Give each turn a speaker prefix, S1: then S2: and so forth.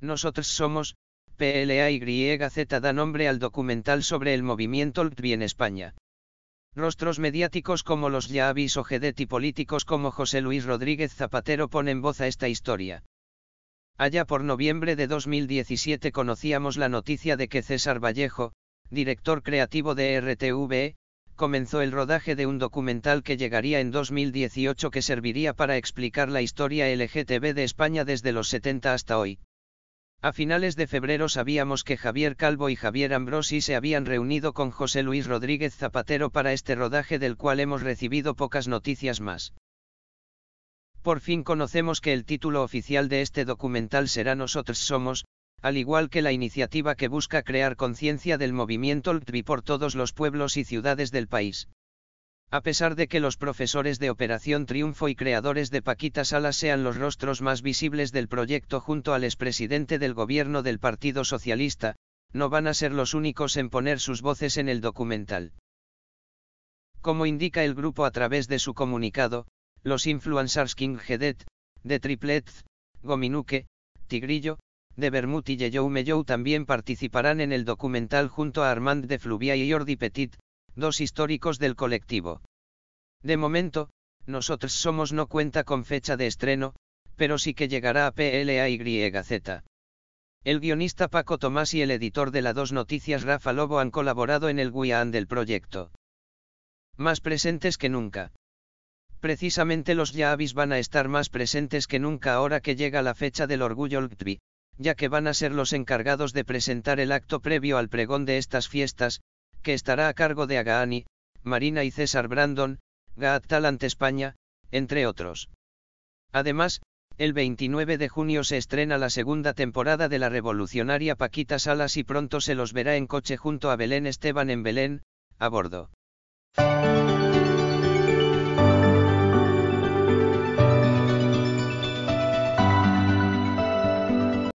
S1: Nosotros somos, PLAYZ da nombre al documental sobre el movimiento LGBT en España. Rostros mediáticos como los ya o Gedet y políticos como José Luis Rodríguez Zapatero ponen voz a esta historia. Allá por noviembre de 2017 conocíamos la noticia de que César Vallejo, director creativo de RTV, comenzó el rodaje de un documental que llegaría en 2018 que serviría para explicar la historia LGTB de España desde los 70 hasta hoy. A finales de febrero sabíamos que Javier Calvo y Javier Ambrosi se habían reunido con José Luis Rodríguez Zapatero para este rodaje del cual hemos recibido pocas noticias más. Por fin conocemos que el título oficial de este documental será Nosotros Somos, al igual que la iniciativa que busca crear conciencia del movimiento LTV por todos los pueblos y ciudades del país. A pesar de que los profesores de Operación Triunfo y creadores de Paquita Salas sean los rostros más visibles del proyecto junto al expresidente del gobierno del Partido Socialista, no van a ser los únicos en poner sus voces en el documental. Como indica el grupo a través de su comunicado, los influencers King Hedet, de Tripletz, Gominuque, Tigrillo, de Bermut y Yeyou Meyou también participarán en el documental junto a Armand de Fluvia y Jordi Petit, dos históricos del colectivo. De momento, Nosotros Somos no cuenta con fecha de estreno, pero sí que llegará a PLAYZ. El guionista Paco Tomás y el editor de la Dos Noticias Rafa Lobo han colaborado en el guion del proyecto. Más presentes que nunca. Precisamente los Yavis van a estar más presentes que nunca ahora que llega la fecha del orgullo LGTBI, ya que van a ser los encargados de presentar el acto previo al pregón de estas fiestas, que estará a cargo de Agaani, Marina y César Brandon, Gaat ante España, entre otros. Además, el 29 de junio se estrena la segunda temporada de la revolucionaria Paquita Salas y pronto se los verá en coche junto a Belén Esteban en Belén, a bordo.